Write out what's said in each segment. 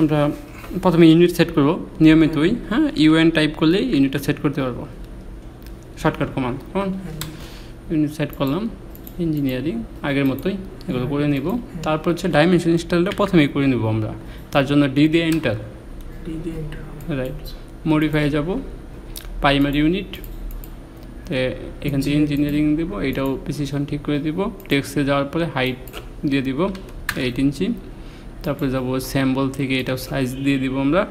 আমরা প্রথমে unit set করব নিয়মিতই হ্যাঁ ইউএন টাইপ করলে ইউনিটটা সেট করতে পারবো শর্টকাট কমান কেমন ইউনিট সেট করলাম ইঞ্জিনিয়ারিং আগের মতোই এগুলো হ্যাঁ। করে নিব হ্যাঁ। তারপর হচ্ছে ডাইমেনশন ইনস্টলটা প্রথমেই করে নিব আমরা তার জন্য ডি দি এন্টার রাইট মডিফাই যাব প্রাইমারি ইউনিট এখান থেকে ইঞ্জিনিয়ারিং দেবো এটাও পিসিশন ঠিক করে দিব টেক্সে যাওয়ার পরে হাইট দিয়ে দিব এইট ইঞ্চি তারপরে যাব স্যাম্বল থেকে এটা সাইজ দিয়ে দিব আমরা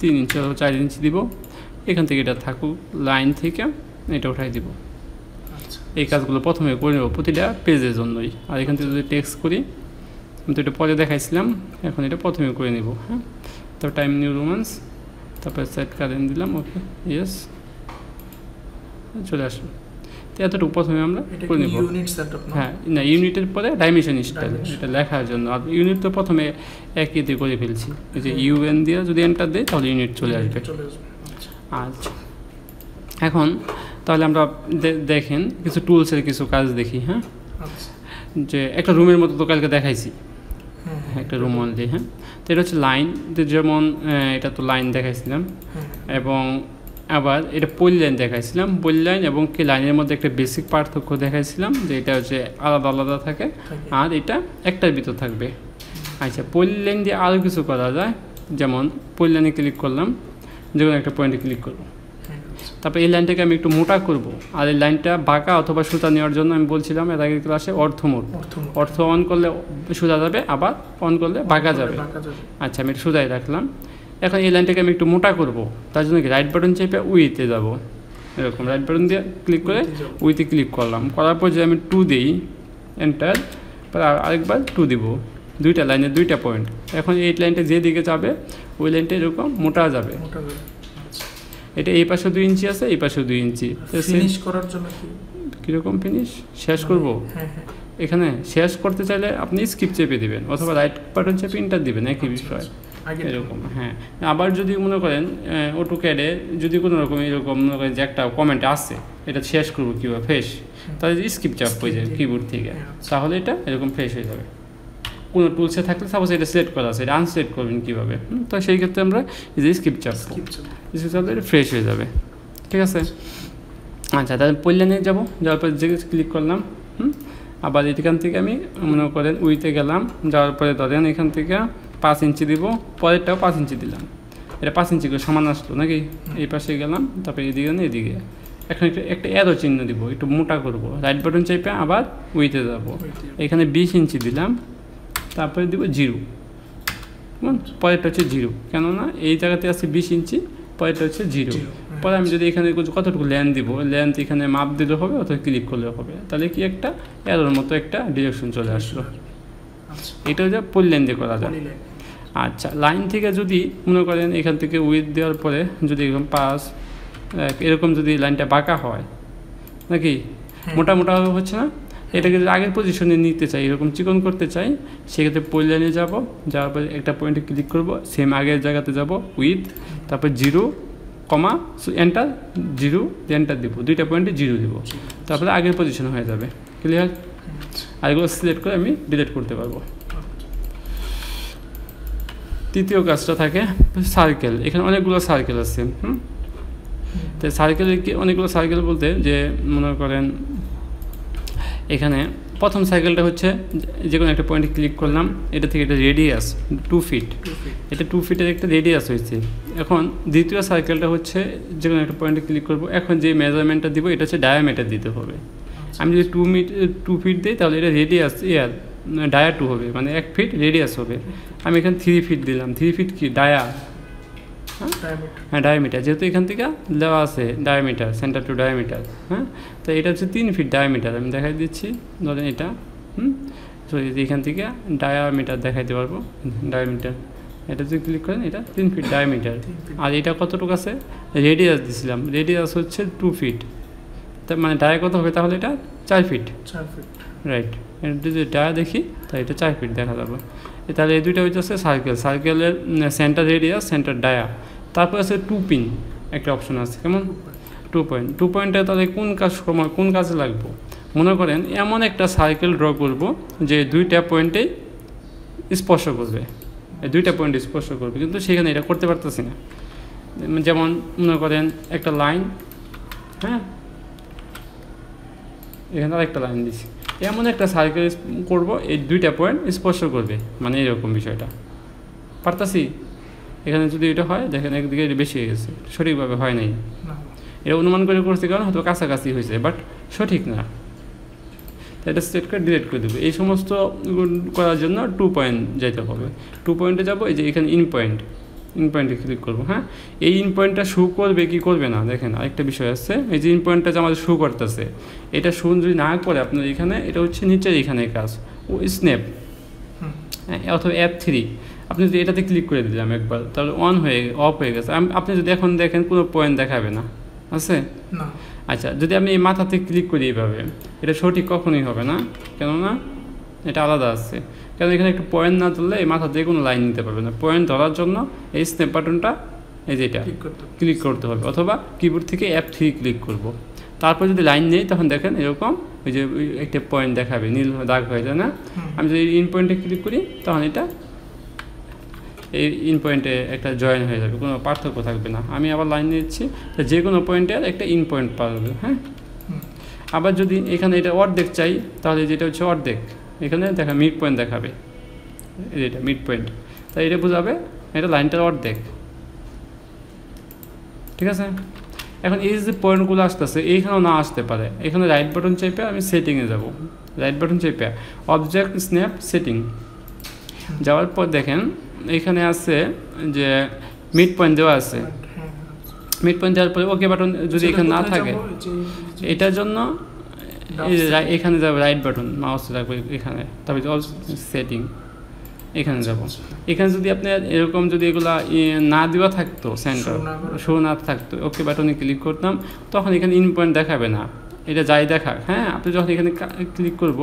তিন ইঞ্চ অথবা চার ইঞ্চি দিব এখান থেকে এটা থাকুক লাইন থেকে এটা উঠাই দিব আচ্ছা। এই কাজগুলো প্রথমে করে নেব প্রতিটা পেজের জন্যই আর এখান থেকে যদি টেক্সট করি আমি তো এটা পরে দেখাইছিলাম এখন এটা প্রথমে করে নেব হ্যাঁ তো টাইম নিউ রোমান্স তারপরে সেট কারেন্ট দিলাম ওকে ইয়েস চলে আসুন এতটা এতটুকু প্রথমে আমরা করে নেব হ্যাঁ না ইউনিটের পরে ডাইমেনশন স্টাইল এটা লেখার জন্য আর ইউনিট তো প্রথমে একই দিয়ে করে ফেলছি এই যে ইউএন দিয়ে যদি এন্টার দেয় তাহলে ইউনিট চলে আসবে আচ্ছা।, আচ্ছা এখন তাহলে আমরা দেখেন কিছু টুলসের কিছু কাজ দেখি হ্যাঁ আচ্ছা। যে একটা রুমের মতো তো কালকে দেখাইছি একটা রুম অনলি হ্যাঁ তো এটা হচ্ছে লাইন যেমন এটা তো লাইন দেখাইছিলাম এবং আবার এটা পোল লাইন দেখাইছিলাম পোল লাইন এবং কি লাইনের মধ্যে একটা বেসিক পার্থক্য দেখাইছিলাম যে এটা হচ্ছে আলাদা আলাদা থাকে আর এটা একটার ভিতর থাকবে আচ্ছা পোল লাইন দিয়ে আরও কিছু করা যায় যেমন পোল লাইনে ক্লিক করলাম যখন একটা পয়েন্টে ক্লিক করবো হ্যাঁ। তারপর এই লাইনটাকে আমি একটু মোটা করব আর এই লাইনটা বাঁকা অথবা সুতা নেওয়ার জন্য আমি বলছিলাম এর আগের ক্লাসে মোট অর্থ অন করলে সুতা যাবে আবার অন করলে বাঁকা যাবে আচ্ছা আমি সুতাই রাখলাম এখন এই লাইনটাকে আমি একটু মোটা করব তার জন্য রাইট বাটন চেপে উইতে যাব এরকম রাইট বাটন দিয়ে ক্লিক করে উইতে ক্লিক করলাম করার পর যদি আমি টু দিই এন্টার পর আরেকবার টু দিব দুইটা লাইনে দুইটা পয়েন্ট এখন এই লাইনটা যেদিকে যাবে ওই লাইনটা এরকম মোটা যাবে আচ্ছা। এটা এই পাশে দুই ইঞ্চি আছে এই পাশে দুই ইঞ্চি ফিনিশ করার জন্য কীরকম ফিনিশ শেষ করবো হ্যাঁ, হ্যাঁ, হ্যাঁ। এখানে শেষ করতে চাইলে আপনি স্কিপ চেপে দিবেন অথবা রাইট বাটন চেপে ইন্টার দিবেন একই আচ্ছা, বিষয় আচ্ছা। এরকম হ্যাঁ আবার যদি মনে করেন অটো ক্যাডে যদি কোনো রকম এরকম মনে করেন যে একটা কমেন্ট আসে এটা শেষ করবো কীভাবে ফ্রেশ তাহলে স্কিপ চাপ হয়ে যায় কিবোর্ড থেকে হ্যাঁ। তাহলে এটা এরকম ফ্রেশ হয়ে যাবে কোনো টুলসে থাকলে সাপোজ এটা সিলেক্ট করা আছে এটা আনসিলেক্ট করবেন কীভাবে তো সেই ক্ষেত্রে আমরা যে স্কিপ চাপ স্কিপ চাপ এটা ফ্রেশ হয়ে যাবে ঠিক আছে আচ্ছা তাহলে পল্যাণে যাবো যাওয়ার পর যে ক্লিক করলাম হুম আবার এখান থেকে আমি মনে করেন উইতে গেলাম যাওয়ার পরে ধরেন এখান থেকে পাঁচ ইঞ্চি দিব পরেরটাও পাঁচ ইঞ্চি দিলাম এটা পাঁচ ইঞ্চি করে সমান আসলো নাকি এই পাশে গেলাম তারপরে এদিকে না এদিকে এখন একটু একটা অ্যারো চিহ্ন দিব একটু মোটা করব রাইট বাটন চেপে আবার উইতে যাব এখানে বিশ ইঞ্চি দিলাম তারপরে দিব জিরো পরেরটা হচ্ছে জিরো কেননা এই জায়গাতে আছে বিশ ইঞ্চি পরেরটা হচ্ছে জিরো পরে আমি যদি এখানে কতটুকু ল্যান্ড দিব ল্যান্ড এখানে মাপ দিলে হবে অথবা ক্লিক করলে হবে তাহলে কি একটা অ্যারোর মতো একটা ডিরেকশন চলে আসলো আচ্ছা। এটা হচ্ছে পল্যান্ডে দিয়ে করা যায় আচ্ছা লাইন থেকে যদি মনে করেন এখান থেকে উইথ দেওয়ার পরে যদি এরকম পাস এরকম যদি লাইনটা বাঁকা হয় নাকি মোটা মোটা হচ্ছে না এটাকে যদি আগের পজিশনে নিতে চাই এরকম চিকন করতে চাই সেক্ষেত্রে পয়েন্ট লাইনে যাব যাওয়ার পরে একটা পয়েন্টে ক্লিক করব সেম আগের জায়গাতে যাব উইথ তারপর zero comma enter zero enter দিব দুইটা পয়েন্টে জিরো দিব তারপরে আগের পজিশন হয়ে যাবে ক্লিয়ার আর এগুলো সিলেক্ট করে আমি ডিলিট করতে পারবো তৃতীয় কাজটা থাকে সার্কেল এখানে অনেকগুলো সার্কেল আছে হুম তো সার্কেল অনেকগুলো সার্কেল বলতে যে মনে করেন এখানে প্রথম সাইকেলটা হচ্ছে যে কোনো একটা পয়েন্টে ক্লিক করলাম এটা থেকে এটা রেডিয়াস টু ফিট এটা টু ফিটের একটা রেডিয়াস হয়েছে এখন দ্বিতীয় সাইকেলটা হচ্ছে যে কোনো একটা পয়েন্টে ক্লিক করবো এখন যে মেজারমেন্টটা দিব এটা হচ্ছে ডায়ামিটার দিতে হবে আচ্ছা। আমি যদি টু মিট টু ফিট দিই তাহলে এটা রেডিয়াস ইয়ার ডায়া টু হবে মানে এক ফিট রেডিয়াস হবে আমি এখানে থ্রি ফিট দিলাম থ্রি ফিট কি ডায়া হ্যাঁ ডায়ামিটার হ্যাঁ, যেহেতু এখান থেকে দেওয়া আছে ডায়ামিটার সেন্টার টু ডায়ামিটার হ্যাঁ তো এটা হচ্ছে তিন ফিট ডায়ামিটার আমি দেখাই দিচ্ছি ধরেন এটা হুম তো এখান থেকে ডায়ামিটার দেখাইতে পারবো ডায়ামিটার এটা যদি ক্লিক করেন এটা তিন ফিট ডায়ামিটার আর এটা কতটুকু আছে রেডিয়াস দিছিলাম রেডিয়াস হচ্ছে টু ফিট তা মানে ডায়া কত হবে তাহলে এটা চার ফিট চার ফিট রাইট যদি ডায়া দেখি তাহলে এটা চার ফিট দেখা যাবে তাহলে এই দুইটা হচ্ছে সার্কেল সার্কেলের সেন্টার এরিয়া সেন্টার ডায়া তারপর আছে টু পিন একটা অপশন আছে কেমন টু পয়েন্ট টু পয়েন্টে তাহলে কোন কাজ কোন কাজে লাগবো মনে করেন এমন একটা সার্কেল ড্র করব যে দুইটা পয়েন্টে স্পর্শ করবে দুইটা পয়েন্ট স্পর্শ করবে কিন্তু সেখানে এটা করতে পারতেছি না যেমন মনে করেন একটা লাইন হ্যাঁ এখানে আরেকটা লাইন দিছি এমন একটা সার্কেল করব এই দুইটা পয়েন্ট স্পর্শ করবে মানে এরকম বিষয়টা পারতাছি এখানে যদি এটা হয় দেখেন একদিকে বেশি হয়ে গেছে সঠিকভাবে হয় নাই এটা অনুমান করে করছি কারণ হয়তো কাছাকাছি হয়েছে বাট সঠিক না এটা সেট করে ডিলেট করে দেবে এই সমস্ত করার জন্য টু পয়েন্ট যেতে হবে টু পয়েন্টে যাবো এই যে এখানে ইন পয়েন্ট ইন পয়েন্টে ক্লিক করবো হ্যাঁ এই ইন পয়েন্টটা শু করবে কি করবে না দেখেন আরেকটা বিষয় আছে এই যে ইন পয়েন্টটা যে আমাদের শু করতেছে এটা শু যদি না করে আপনার এখানে এটা হচ্ছে নিচের এখানে কাজ ও স্ন্যাপ হ্যাঁ অথবা অ্যাপ থ্রি আপনি যদি এটাতে ক্লিক করে দিলাম একবার তাহলে অন হয়ে অফ হয়ে গেছে আপনি যদি এখন দেখেন কোনো পয়েন্ট দেখাবে না আছে আচ্ছা যদি আমি এই মাথাতে ক্লিক করি এইভাবে এটা সঠিক কখনোই হবে না কেননা এটা আলাদা আছে কারণ এখানে একটু পয়েন্ট না ধরলে এই মাথা দিয়ে কোনো লাইন নিতে পারবে না পয়েন্ট ধরার জন্য এই স্ন্যাপ বাটনটা এই যেটা ক্লিক করতে হবে অথবা কিবোর্ড থেকে অ্যাপ থ্রি ক্লিক করব তারপর যদি লাইন নেই তখন দেখেন এরকম ওই যে একটা পয়েন্ট দেখাবে নীল দাগ হয়ে যায় না আমি যদি ইন পয়েন্টে ক্লিক করি তখন এটা এই ইন পয়েন্টে একটা জয়েন হয়ে যাবে কোনো পার্থক্য থাকবে না আমি আবার লাইন নিচ্ছি তো যে কোনো পয়েন্টের একটা ইন পয়েন্ট পাওয়া যাবে হ্যাঁ আবার যদি এখানে এটা অর্ধেক চাই তাহলে যেটা হচ্ছে অর্ধেক এখানে দেখা মিড পয়েন্ট দেখাবে এটা মিড পয়েন্ট তাই এটা বোঝাবে এটা লাইনটার অর্ধেক ঠিক আছে এখন এই যে পয়েন্টগুলো আসতেছে এইখানেও না আসতে পারে এখানে রাইট বাটন চেপে আমি সেটিংয়ে যাব রাইট বাটন চেপে অবজেক্ট স্ন্যাপ সেটিং যাওয়ার পর দেখেন এখানে আছে যে মিড পয়েন্ট দেওয়া আছে মিড হ্যাঁ। পয়েন্ট দেওয়ার পরে ওকে বাটন যদি আচ্ছা, এখানে না থাকে এটার জন্য এখানে যাবো রাইট বাটন মাউস রাখবো এখানে তারপরে সেটিং এখানে যাব এখানে যদি আপনার এরকম যদি এগুলা না দেওয়া থাকতো সেন্টার শো না থাকতো ওকে বাটনে ক্লিক করতাম তখন এখানে ইন পয়েন্ট দেখাবে না এটা যাই দেখাক হ্যাঁ আপনি যখন এখানে ক্লিক করব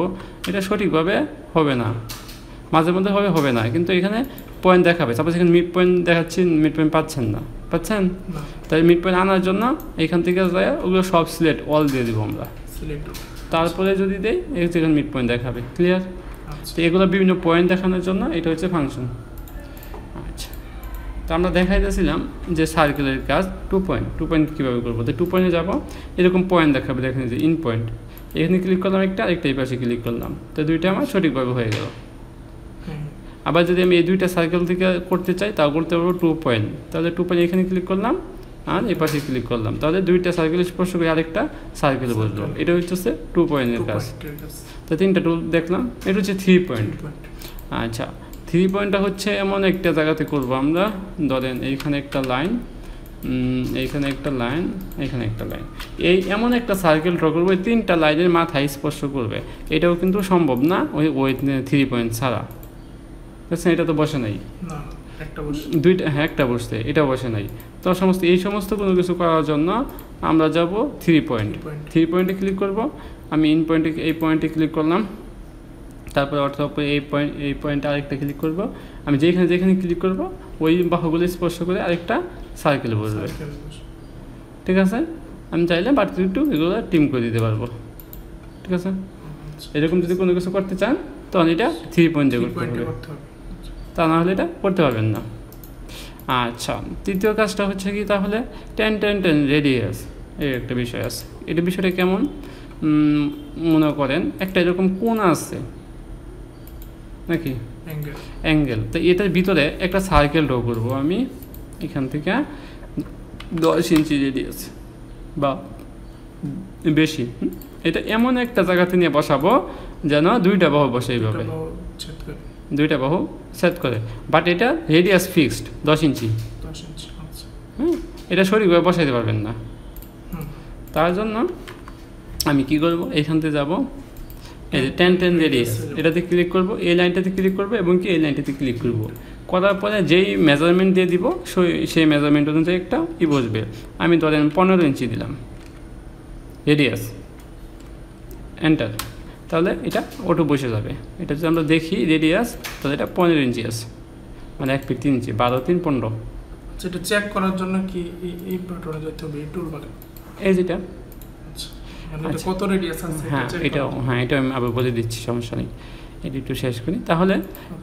এটা সঠিকভাবে হবে না মাঝে মধ্যে হবে হবে না কিন্তু এখানে পয়েন্ট দেখাবে তারপর এখানে মিড পয়েন্ট দেখাচ্ছেন মিড পয়েন্ট পাচ্ছেন না পাচ্ছেন তাই মিড পয়েন্ট আনার জন্য এখান থেকে ওগুলো সব সিলেক্ট অল দিয়ে দিব আমরা তারপরে যদি দেই সেখানে মিড পয়েন্ট দেখাবে ক্লিয়ার আচ্ছা। তো এগুলো বিভিন্ন পয়েন্ট দেখানোর জন্য এটা হচ্ছে ফাংশন আচ্ছা তো আমরা দেখাইতেছিলাম যে সার্কেলের কাজ টু পয়েন্ট টু পয়েন্ট কীভাবে করবো তো টু পয়েন্টে যাবো এরকম পয়েন্ট দেখাবে দেখেন যে ইন পয়েন্ট এখানে ক্লিক করলাম একটা আরেকটা এই পাশে ক্লিক করলাম তো দুইটা আমার সঠিকভাবে হয়ে গেল আবার যদি আমি এই দুইটা সার্কেল থেকে করতে চাই তাও করতে পারবো টু পয়েন্ট তাহলে টু পয়েন্ট এখানে ক্লিক করলাম আর হ্যাঁ, এই পাশে ক্লিক করলাম তাহলে দুইটা সার্কেল স্পর্শ করে আরেকটা সার্কেল বসলো এটা হচ্ছে টু পয়েন্টের কাজ তো তিনটা টুল দেখলাম এটা হচ্ছে থ্রি পয়েন্ট আচ্ছা থ্রি পয়েন্টটা হচ্ছে এমন একটা জায়গাতে করব আমরা ধরেন এইখানে একটা লাইন এইখানে একটা লাইন এখানে একটা লাইন এই এমন একটা সার্কেল ড্র করবে তিনটা লাইনের মাথায় স্পর্শ করবে এটাও কিন্তু সম্ভব না ওই ওই থ্রি পয়েন্ট ছাড়া এটা তো বসে নাই দুইটা হ্যাঁ একটা বসতে এটা বসে নাই তো সমস্ত এই সমস্ত কোনো কিছু করার জন্য আমরা যাব থ্রি পয়েন্ট থ্রি পয়েন্টে ক্লিক করব আমি ইন পয়েন্টে এই পয়েন্টে ক্লিক করলাম তারপরে অর্থাৎ এই পয়েন্ট এই পয়েন্টে আরেকটা ক্লিক করব আমি যেখানে যেখানে ক্লিক করব ওই বাহুগুলো স্পর্শ করে আরেকটা সার্কেল বসবে ঠিক আছে আমি চাইলে বাড়তি একটু এগুলো টিম করে দিতে পারবো ঠিক আছে আচ্ছা। এরকম যদি কোনো কিছু করতে চান তখন এটা থ্রি পয়েন্ট করতে হবে তা নাহলে এটা করতে পারবেন না আচ্ছা তৃতীয় কাজটা হচ্ছে কি তাহলে টেন টেন টেন রেডিয়াস এই একটা বিষয় আছে এটা বিষয়টা কেমন মনে করেন একটা এরকম কোন আছে নাকি অ্যাঙ্গেল তো এটার ভিতরে একটা সার্কেল ড্র করবো আমি এখান থেকে দশ ইঞ্চি রেডিয়াস বা বেশি এটা এমন একটা জায়গাতে নিয়ে বসাবো যেন দুইটা বাহু বসে এইভাবে দুইটা বাহু সেট করে বাট এটা রেডিয়াস ফিক্সড দশ ইঞ্চি আচ্ছা। হুম এটা সঠিকভাবে বসাইতে পারবেন না তার জন্য আমি কি করব এইখান থেকে যাবো এই যে টেন টেন রেডিয়াস এটাতে ক্লিক করব এই লাইনটাতে ক্লিক করব এবং কি এই লাইনটাতে ক্লিক করব করার পরে যেই মেজারমেন্ট দিয়ে দিব সেই মেজারমেন্ট অনুযায়ী একটা ই বসবে আমি ধরেন পনেরো ইঞ্চি দিলাম রেডিয়াস এন্টার তাহলে এটা ওটো বসে যাবে এটা যদি আমরা দেখি রেডিয়াস তাহলে এটা পনেরো ইঞ্চি আছে মানে এক ফিট তিন ইঞ্চি বারো তিন পনেরো সেটা আচ্ছা, চেক করার জন্য কি এই বাটনে যেতে হবে এই টুল বাটন এই যেটা আচ্ছা, মানে আচ্ছা। কত রেডিয়াস আছে হ্যাঁ এটাও হ্যাঁ এটা আমি আবার বলে দিচ্ছি সমস্যা নেই এটা একটু শেষ করি তাহলে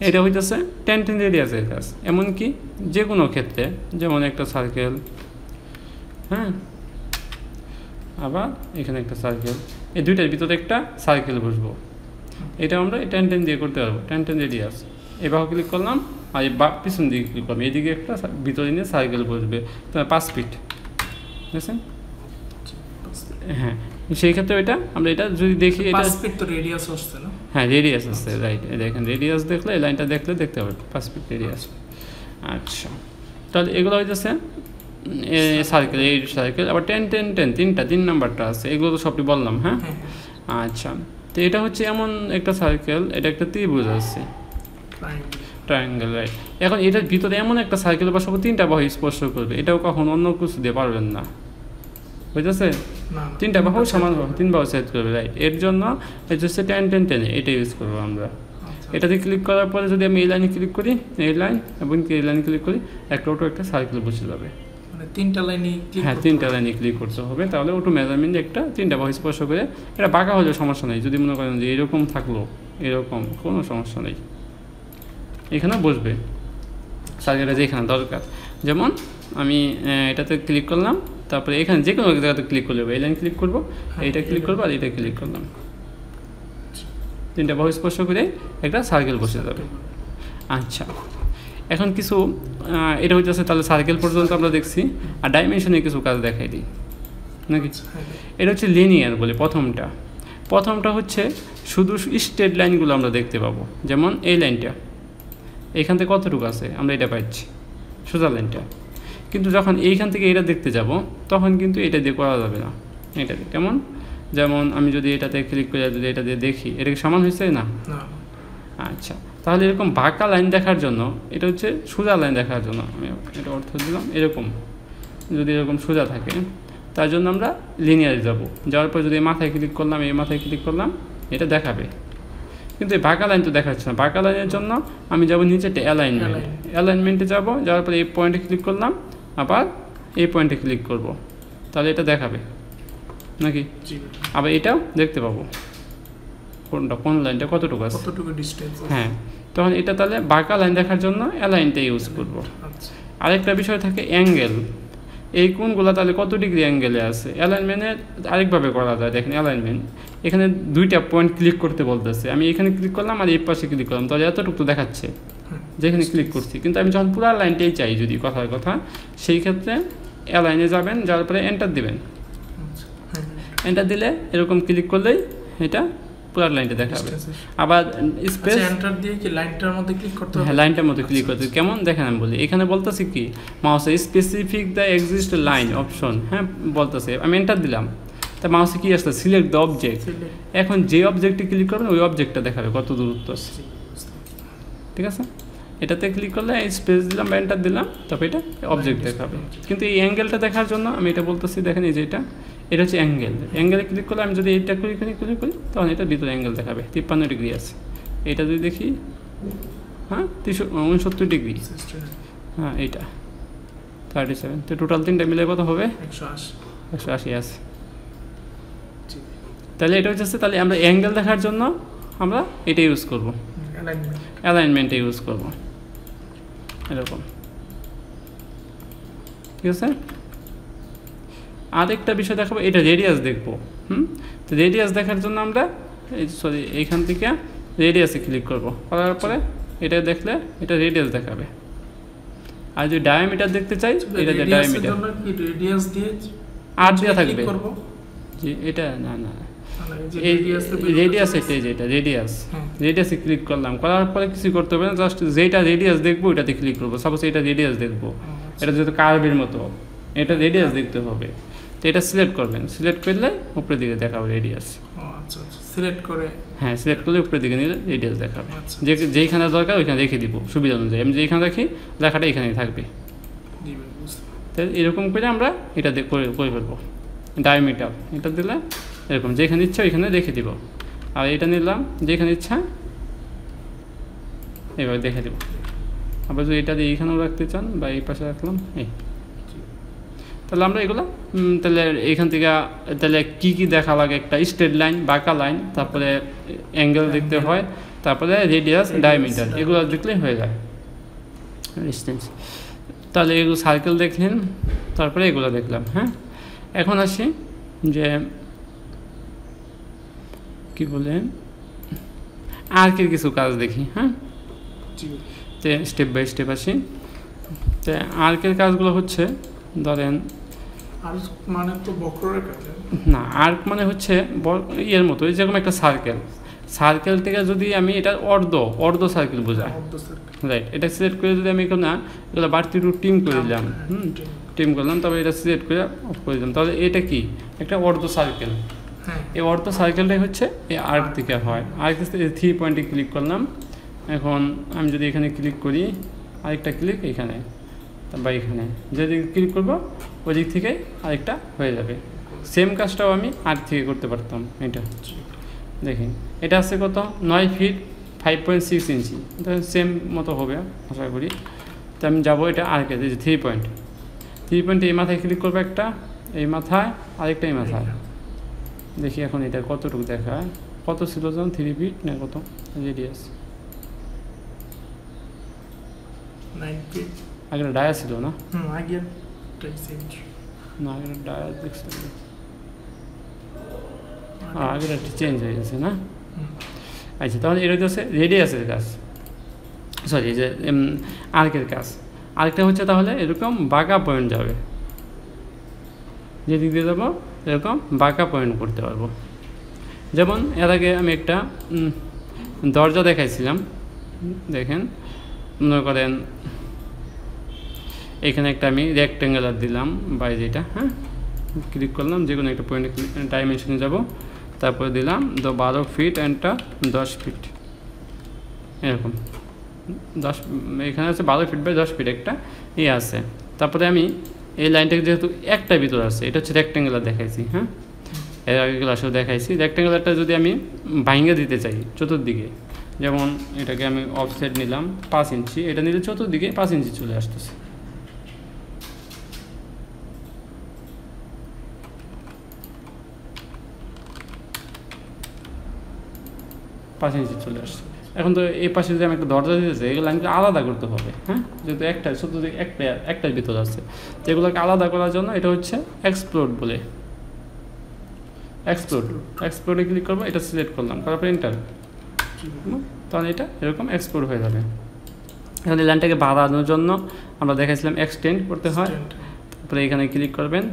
এটা হইতেছে টেন টেন রেডিয়াস কাজ এমনকি যে কোনো ক্ষেত্রে যেমন একটা সার্কেল হ্যাঁ আবার এখানে একটা সার্কেল এই দুইটার ভিতরে একটা সার্কেল বসবো এটা আমরা টেন টেন দিয়ে করতে পারবো টেন টেন রেডিয়াস বাহু ক্লিক করলাম আর এই বা পিছন দিকে ক্লিক করলাম এদিকে একটা ভিতরে নিয়ে সার্কেল বসবে তোমার পাঁচ ফিট বুঝছেন হ্যাঁ সেই ক্ষেত্রে এটা আমরা এটা যদি দেখি এটা ফিট তো রেডিয়াস আসছে না হ্যাঁ রেডিয়াস আসছে রাইট দেখেন রেডিয়াস দেখলে এই লাইনটা দেখলে দেখতে পারবেন পাঁচ ফিট রেডিয়াস আচ্ছা তাহলে এগুলো হইতেছে সার্কেল এই সার্কেল আবার টেন টেন টেন তিনটা তিন নাম্বারটা আছে এগুলো তো সবটি বললাম হ্যাঁ? হ্যাঁ আচ্ছা তো এটা হচ্ছে এমন একটা সার্কেল এটা একটা ত্রিভুজ আছে ট্রায়াঙ্গেল রাইট এখন এটার ভিতরে এমন একটা সার্কেল বা সব তিনটা বাহু স্পর্শ করবে এটাও কখন অন্য কিছু দিয়ে পারবেন না বুঝতেছে তিনটা বাহু সমান বাহু তিন বাহু সেট করবে রাইট এর জন্য হচ্ছে টেন টেন টেন এটা ইউজ করবো আমরা আচ্ছা। এটাতে ক্লিক করার পরে যদি আমি এই লাইনে ক্লিক করি এই লাইন এবং এই লাইনে ক্লিক করি একটা ওটো একটা সার্কেল বসে যাবে তিনটা লাইনই হ্যাঁ তিনটা লাইনে ক্লিক করতে হবে তাহলে ওটু মেজারমেন্ট একটা তিনটা বা স্পর্শ করে এটা বাঁকা হলেও সমস্যা নেই যদি মনে করেন যে এরকম থাকলো এরকম কোনো সমস্যা নেই এখানে বসবে সার্কেলটা যেখানে দরকার যেমন আমি এটাতে ক্লিক করলাম তারপরে এখানে যে কোনো জায়গাতে ক্লিক করলে এই লাইন ক্লিক করবো হ্যাঁ, এইটা ক্লিক করবো আর এটা ক্লিক করলাম তিনটা বহু স্পর্শ করে একটা সার্কেল বসে যাবে আচ্ছা এখন কিছু এটা হইতেছে তাহলে সার্কেল পর্যন্ত আমরা দেখছি আর ডাইমেনশনে কিছু কাজ দেখাই দিই নাকি এটা হচ্ছে লিনিয়ার বলি প্রথমটা প্রথমটা হচ্ছে শুধু স্টেট লাইনগুলো আমরা দেখতে পাবো যেমন এই লাইনটা এইখান থেকে কতটুকু আছে আমরা এটা পাচ্ছি সোজা লাইনটা কিন্তু যখন এইখান থেকে এটা দেখতে যাব তখন কিন্তু এটা দিয়ে করা যাবে না এটা দিয়ে কেমন যেমন আমি যদি এটাতে ক্লিক করে যদি এটা দিয়ে দেখি এটা কি সমান হয়েছে না আচ্ছা তাহলে এরকম বাঁকা লাইন দেখার জন্য এটা হচ্ছে সোজা লাইন দেখার জন্য আমি এটা অর্থ দিলাম এরকম যদি এরকম সোজা থাকে তার জন্য আমরা লিনিয়ারে যাব যাওয়ার পর যদি মাথায় ক্লিক করলাম এই মাথায় ক্লিক করলাম এটা দেখাবে কিন্তু এই বাঁকা লাইন তো দেখাচ্ছে না বাঁকা লাইনের জন্য আমি যাব নিচে একটা অ্যালাইনমেন্ট অ্যালাইনমেন্টে যাব যাওয়ার পরে এই পয়েন্টে ক্লিক করলাম আবার এই পয়েন্টে ক্লিক করব তাহলে এটা দেখাবে নাকি আবার এটাও দেখতে পাবো কোনটা কোন লাইনটা কতটুকু আছে কতটুকু ডিসটেন্স হ্যাঁ তখন এটা তাহলে বাঁকা লাইন দেখার জন্য এ ইউজ করব আচ্ছা। আরেকটা বিষয় থাকে অ্যাঙ্গেল এই কোনগুলো তাহলে কত ডিগ্রি অ্যাঙ্গেলে আছে অ্যালাইনমেন্টে আরেকভাবে করা যায় দেখেন অ্যালাইনমেন্ট এখানে দুইটা পয়েন্ট ক্লিক করতে বলতেছে আমি এখানে ক্লিক করলাম আর এই পাশে ক্লিক করলাম তাহলে এতটুকু তো দেখাচ্ছে হ্যাঁ। যেখানে ক্লিক করছি কিন্তু আমি যখন পুরো লাইনটাই চাই যদি কথার কথা সেই ক্ষেত্রে অ্যালাইনে যাবেন যাওয়ার পরে এন্টার দিবেন এন্টার আচ্ছা, হ্যাঁ। দিলে এরকম ক্লিক করলেই এটা পুরো লাইনটা দেখাবে আবার স্পেস আচ্ছা, এন্টার দিয়ে কি লাইনটার মধ্যে ক্লিক হ্যাঁ, আচ্ছা, করতে হবে হ্যাঁ আচ্ছা। লাইনটার মধ্যে ক্লিক করতে কেমন দেখেন আমি বলি এখানে বলতেছে কি মাউসে specific the exist line option হ্যাঁ বলতেছে আমি এন্টার দিলাম তা মাউসে কি আসতে সিলেক্ট দ্য অবজেক্ট এখন যে অবজেক্টে ক্লিক করবেন ওই অবজেক্টটা দেখাবে কত দূরত্ব আছে ঠিক আছে এটাতে ক্লিক করলে স্পেস দিলাম বা এন্টার দিলাম তবে এটা অবজেক্ট দেখাবে কিন্তু এই অ্যাঙ্গেলটা দেখার জন্য আমি এটা বলতেছি দেখেন এই যে এটা এটা হচ্ছে অ্যাঙ্গেল অ্যাঙ্গেলে ক্লিক করলে আমি যদি এইটা করি এখানে ক্লিক করি তখন এটা ভিতরে অ্যাঙ্গেল দেখাবে তিপ্পান্ন ডিগ্রি আছে এটা যদি দেখি হ্যাঁ তিরিশ উনসত্তর ডিগ্রি হ্যাঁ এইটা থার্টি সেভেন তো টোটাল তিনটা মিলে কত হবে একশো আশি আছে তাহলে এটা হচ্ছে তাহলে আমরা অ্যাঙ্গেল দেখার জন্য আমরা এটা ইউজ করব অ্যালাইনমেন্টে ইউজ করব এরকম ঠিক আছে আরেকটা বিষয় দেখাবো এটা রেডিয়াস দেখবো হুম তো রেডিয়াস দেখার জন্য আমরা সরি এইখান থেকে রেডিয়াসে ক্লিক করব করার পরে এটা দেখলে এটা রেডিয়াস দেখাবে আর যদি ডায়ামিটার দেখতে চাই আচ্ছা, এটা যে ডায়ামিটার রেডিয়াস দিয়ে আর দেওয়া থাকবে জি এটা না না রেডিয়াস একটা যেটা রেডিয়াস রেডিয়াসে ক্লিক করলাম করার পরে কিছু করতে হবে না জাস্ট যেটা রেডিয়াস দেখবো ওইটাতে ক্লিক করবো সাপোজ এটা রেডিয়াস দেখবো আচ্ছা। এটা যেহেতু কার্ভের মতো এটা রেডিয়াস হ্যাঁ। দেখতে হবে তো এটা সিলেক্ট করবেন সিলেক্ট করলে উপরের দিকে দেখাবে রেডিয়াস সিলেক্ট করে হ্যাঁ সিলেক্ট করলে উপরের দিকে নিলে রেডিয়াস দেখাবে আচ্ছা, যে আচ্ছা। যেইখানে দরকার ওইখানে রেখে দিব সুবিধা অনুযায়ী আমি যেইখানে রাখি লেখাটা এখানেই থাকবে তাই এরকম করে আমরা এটা করে ফেলবো ডায়োমিটার এটা দিলে এরকম যেখানে ইচ্ছা ওইখানে রেখে দিব আর এটা নিলাম যেখানে ইচ্ছা এবার দেখে দেব আবার যদি এটা দিয়ে এইখানেও রাখতে চান বা এই পাশে রাখলাম এই তাহলে আমরা এগুলো তাহলে এখান থেকে তাহলে কী কী দেখা লাগে একটা স্ট্রেট লাইন বাঁকা লাইন তারপরে অ্যাঙ্গেল দেখতে হয় তারপরে রেডিয়াস ডায়ামিটার এগুলো দেখলেই হয়ে যায় ডিস্টেন্স তাহলে এগুলো সার্কেল দেখলেন তারপরে এগুলো দেখলাম হ্যাঁ এখন আসি যে কি বলে কি কিছু কাজ দেখি হ্যাঁ স্টেপ বাই স্টেপ আসি তো আর্কের কাজগুলো হচ্ছে ধরেন মানে না আর্ক মানে হচ্ছে ইয়ের মতো যেরকম একটা সার্কেল সার্কেল থেকে যদি আমি এটা অর্ধ অর্ধ সার্কেল বোঝাই রাইট এটা সিলেক্ট করে যদি আমি না এগুলো বাড়তি একটু টিম করে দিলাম হুম টিম করলাম তবে এটা সিলেক্ট করে অফ করে দিলাম তাহলে এটা কি একটা অর্ধ সার্কেল হ্যাঁ। এই অর্ধ সার্কেলটাই হচ্ছে এই আর্ক থেকে হয় আর্ক থ্রি পয়েন্টে ক্লিক করলাম এখন আমি যদি এখানে ক্লিক করি আরেকটা ক্লিক এখানে বা এখানে যেদিক ক্লিক করবো ওই দিক থেকেই আরেকটা হয়ে যাবে সেম কাজটাও আমি আট থেকে করতে পারতাম এটা দেখেন এটা আছে কত নয় feet five point six inch same মতো হবে আশা করি তো আমি যাবো এটা আরেকে যে থ্রি পয়েন্ট থ্রি পয়েন্ট এই মাথায় ক্লিক করবো একটা এই মাথায় আরেকটা এই মাথায় দেখি এখন এটা কতটুকু দেখায় কত ছিল যেন থ্রি ফিট না কত রেডিয়াস নাইন আগে ডায়া ছিল না না আগে ডায়া দেখছিল আগের একটা চেঞ্জ হয়ে গেছে না আচ্ছা তাহলে এটা হচ্ছে রেডিয়াসের কাজ সরি যে আর্কের কাজ আরেকটা হচ্ছে তাহলে এরকম বাঁকা পয়েন্ট যাবে যেদিক দিয়ে যাবো এরকম বাঁকা পয়েন্ট করতে পারবো যেমন এর আগে আমি একটা দরজা দেখাইছিলাম দেখেন মনে করেন এখানে একটা আমি রেক্ট্যাঙ্গুলার দিলাম বাইরে এটা হ্যাঁ ক্লিক করলাম যে কোনো একটা পয়েন্ট ডাইমেনশনে যাবো তারপরে দিলাম দো বারো ফিট অ্যান্ডটা দশ ফিট এরকম দশ এখানে আছে বারো ফিট বাই দশ ফিট একটা ইয়ে আছে তারপরে আমি এই লাইনটাকে যেহেতু একটা ভিতর আছে এটা হচ্ছে রেক্ট্যাঙ্গুলার দেখাইছি হ্যাঁ এর আগে ক্লাসেও দেখাইছি রেক্ট্যাঙ্গুলারটা যদি আমি ভাঙ্গে দিতে চাই চতুর্দিকে যেমন এটাকে আমি অফসেট নিলাম পাঁচ ইঞ্চি এটা নিলে চতুর্দিকে পাঁচ ইঞ্চি চলে আসতেছে পাশে নিচে চলে আসছে এখন তো এই পাশে যদি আমি একটা দরজা চাই এই লাইনকে আলাদা করতে হবে হ্যাঁ যেহেতু একটা শুধু একটা একটাই ভিতরে আছে তো এগুলোকে আলাদা করার জন্য এটা হচ্ছে এক্সপ্লোর বলে এক্সপ্লোর এক্সপ্লোরে ক্লিক করবো এটা সিলেক্ট করলাম তারপরে এন্টার তাহলে এটা এরকম এক্সপ্লোর হয়ে যাবে এখন এই লাইনটাকে বাড়ানোর জন্য আমরা দেখাইছিলাম এক্সটেন্ড করতে হয় তারপরে এখানে ক্লিক করবেন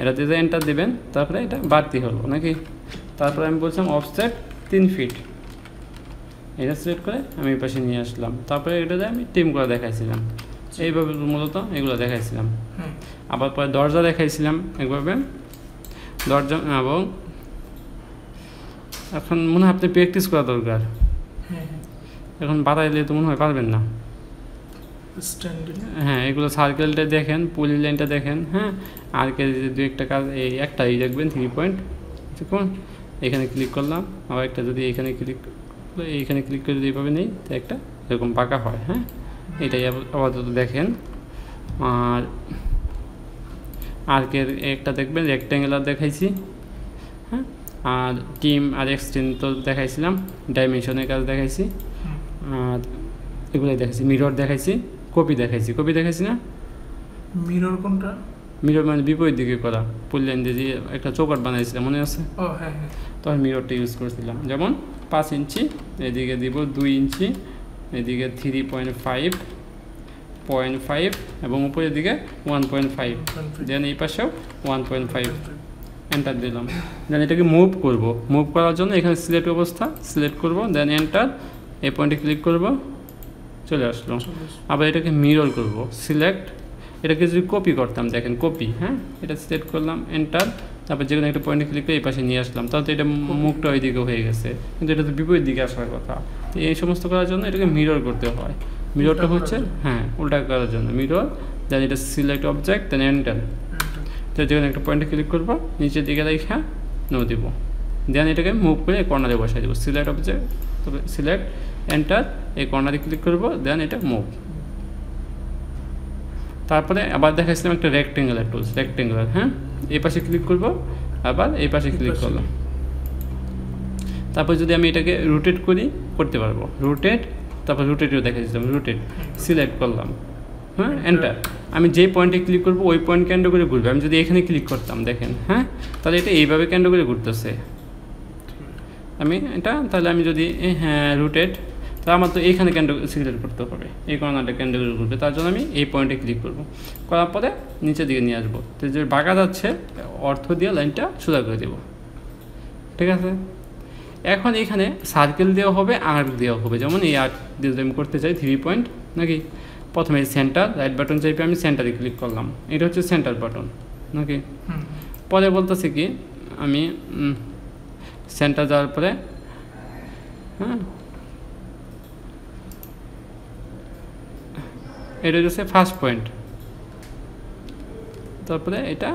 এটাতে এন্টার দেবেন তারপরে এটা বাড়তি হলো নাকি তারপরে আমি বলছিলাম অফসেট তিন ফিট এটা সিলেক্ট করে আমি পাশে নিয়ে আসলাম তারপরে এটাতে আমি টিম করে দেখাইছিলাম এইভাবে মূলত এগুলো দেখাইছিলাম আবার পরে দরজা দেখাইছিলাম একভাবে দরজা এবং এখন মনে হয় আপনি প্র্যাকটিস করা দরকার হ্যাঁ, হ্যাঁ। এখন বাধা দিলে তো মনে হয় পারবেন না হ্যাঁ এগুলো সার্কেলটা দেখেন পুলি লাইনটা দেখেন হ্যাঁ আর কে দু একটা কাজ এই একটাই দেখবেন থ্রি পয়েন্ট দেখুন এখানে ক্লিক করলাম আবার একটা যদি এখানে ক্লিক এইখানে ক্লিক করে যদি এইভাবে নেই তো একটা এরকম পাকা হয় হ্যাঁ এটাই আপাতত দেখেন আর আর্কের একটা দেখবেন রেক্ট্যাঙ্গেলার দেখাইছি হ্যাঁ আর টিম আর এক্সট্রিম তো দেখাইছিলাম ডাইমেনশনের কাজ দেখাইছি আর এগুলোই দেখাইছি মিরর দেখাইছি কপি দেখাইছি কপি দেখাইছি না মিরর কোনটা মিরর মানে বিপরীত দিকে করা পুল লাইন দিয়ে একটা চৌকাট বানাইছিলাম মনে আছে হ্যাঁ, হ্যাঁ। তখন মিররটা ইউজ করেছিলাম যেমন পাঁচ ইঞ্চি এদিকে দিব দুই ইঞ্চি এদিকে three point five point five এবং উপরের দিকে ওয়ান পয়েন্ট ফাইভ দেন এই পাশেও ওয়ান পয়েন্ট ফাইভ এন্টার দিলাম দেন এটাকে মুভ করব মুভ করার জন্য এখানে সিলেক্ট অবস্থা সিলেক্ট করব দেন এন্টার এই পয়েন্টে ক্লিক করব চলে আসলো আবার এটাকে মিরর করব সিলেক্ট এটাকে যদি কপি করতাম দেখেন কপি হ্যাঁ এটা সিলেক্ট করলাম এন্টার তারপর যে কোনো একটা পয়েন্টে ক্লিক করে এই পাশে নিয়ে আসলাম তাহলে তো এটা মুখটা ওই দিকে হয়ে গেছে কিন্তু এটা তো বিপরীত দিকে আসার কথা তো এই সমস্ত করার জন্য এটাকে মিরর করতে হয় মিররটা হচ্ছে হ্যাঁ উল্টা করার জন্য মিরর দেন এটা সিলেক্ট অবজেক্ট দেন এন্টার তো যে কোনো একটা পয়েন্টে ক্লিক করবো নিচের দিকে রেখা নো দেবো দেন এটাকে মুভ করে কর্নারে বসাই দেবো সিলেক্ট অবজেক্ট তবে সিলেক্ট এন্টার এই কর্নারে ক্লিক করবো দেন এটা মুভ তারপরে আবার দেখাচ্ছিলাম একটা রেক্টেঙ্গুলার টুলস রেক্টেঙ্গুলার হ্যাঁ এই পাশে ক্লিক করব আবার এই পাশে ক্লিক করলাম তারপর যদি আমি এটাকে রোটেট করি করতে পারবো রোটেট তারপর রোটেটও দেখাচ্ছিলাম রোটেট সিলেক্ট করলাম হ্যাঁ এন্টার আমি যে পয়েন্টে ক্লিক করবো ওই পয়েন্ট কেন্দ্র করে ঘুরবে আমি যদি এখানে ক্লিক করতাম দেখেন হ্যাঁ তাহলে এটা এইভাবে কেন্দ্র করে ঘুরতেছে আমি এটা তাহলে আমি যদি হ্যাঁ রুটেড আমার তো এইখানে ক্যান্ডেল সিলেক্ট করতে হবে এই কর্নারটা ক্যান্ডেল করবে তার জন্য আমি এই পয়েন্টে ক্লিক করব করার পরে নিচের দিকে নিয়ে আসবো তো যে বাঁকা যাচ্ছে অর্থ দিয়ে লাইনটা সোজা করে দেবো ঠিক আছে এখন এখানে সার্কেল দেওয়া হবে আর্ক দেওয়া হবে যেমন এই আর্ক দিয়ে আমি করতে চাই থ্রি পয়েন্ট নাকি প্রথমে সেন্টার রাইট বাটন চাইপে আমি সেন্টারে ক্লিক করলাম এটা হচ্ছে সেন্টার বাটন নাকি পরে বলতেছে কি আমি সেন্টার যাওয়ার পরে হ্যাঁ এটা হচ্ছে ফার্স্ট পয়েন্ট তারপরে এটা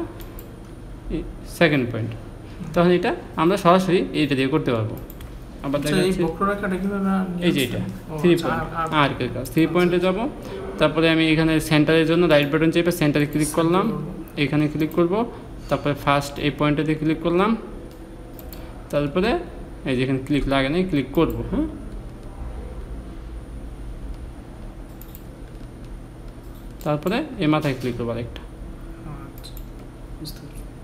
সেকেন্ড পয়েন্ট তখন এটা আমরা সরাসরি এইটা দিয়ে করতে পারবো আবার আচ্ছা, এই যে এটা থ্রি পয়েন্ট আচ্ছা, আর কে কাজ থ্রি আচ্ছা, পয়েন্টে যাবো তারপরে আমি এখানে সেন্টারের জন্য রাইট বাটন চেপে সেন্টারে ক্লিক করলাম এখানে ক্লিক করব তারপরে ফার্স্ট এই পয়েন্টটাতে ক্লিক করলাম তারপরে এই যে এখানে ক্লিক লাগে না ক্লিক করবো হ্যাঁ তারপরে এ মাথায় ক্লিক করবার একটা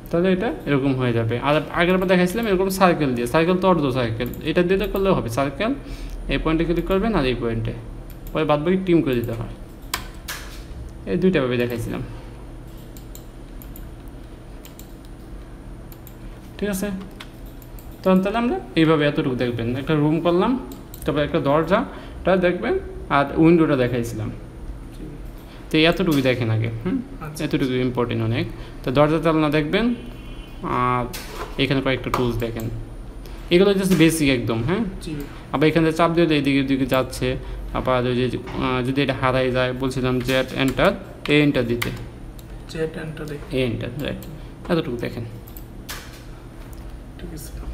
তাহলে এটা এরকম হয়ে যাবে আর আগের বার দেখাইছিলাম এরকম সার্কেল দিয়ে সার্কেল তো অর্ধ সার্কেল এটা দিয়ে করলেও হবে সার্কেল এই পয়েন্টে ক্লিক করবেন আর এই পয়েন্টে পরে বাদ বাকি টিম করে দিতে হয় এই দুইটাভাবে দেখাইছিলাম ঠিক আছে তখন তাহলে আমরা এইভাবে এতটুকু দেখবেন একটা রুম করলাম তারপরে একটা দরজাটা দেখবেন আর উইন্ডোটা দেখাইছিলাম তো এতটুকুই দেখেন আগে হুম আচ্ছা, এতটুকু ইম্পর্টেন্ট আচ্ছা। অনেক তো দরজা তালনা দেখবেন আর এখানে কয়েকটা টুলস দেখেন এগুলো জাস্ট বেসিক একদম হ্যাঁ আবার এখানে চাপ দিয়ে এদিকে দিকে যাচ্ছে আবার ওই যে যদি এটা হারাই যায় বলছিলাম জেট এন্টার এ এন্টার দিতে এন্টার এ এন্টার রাইট এতটুকু দেখেন ঠিক আছে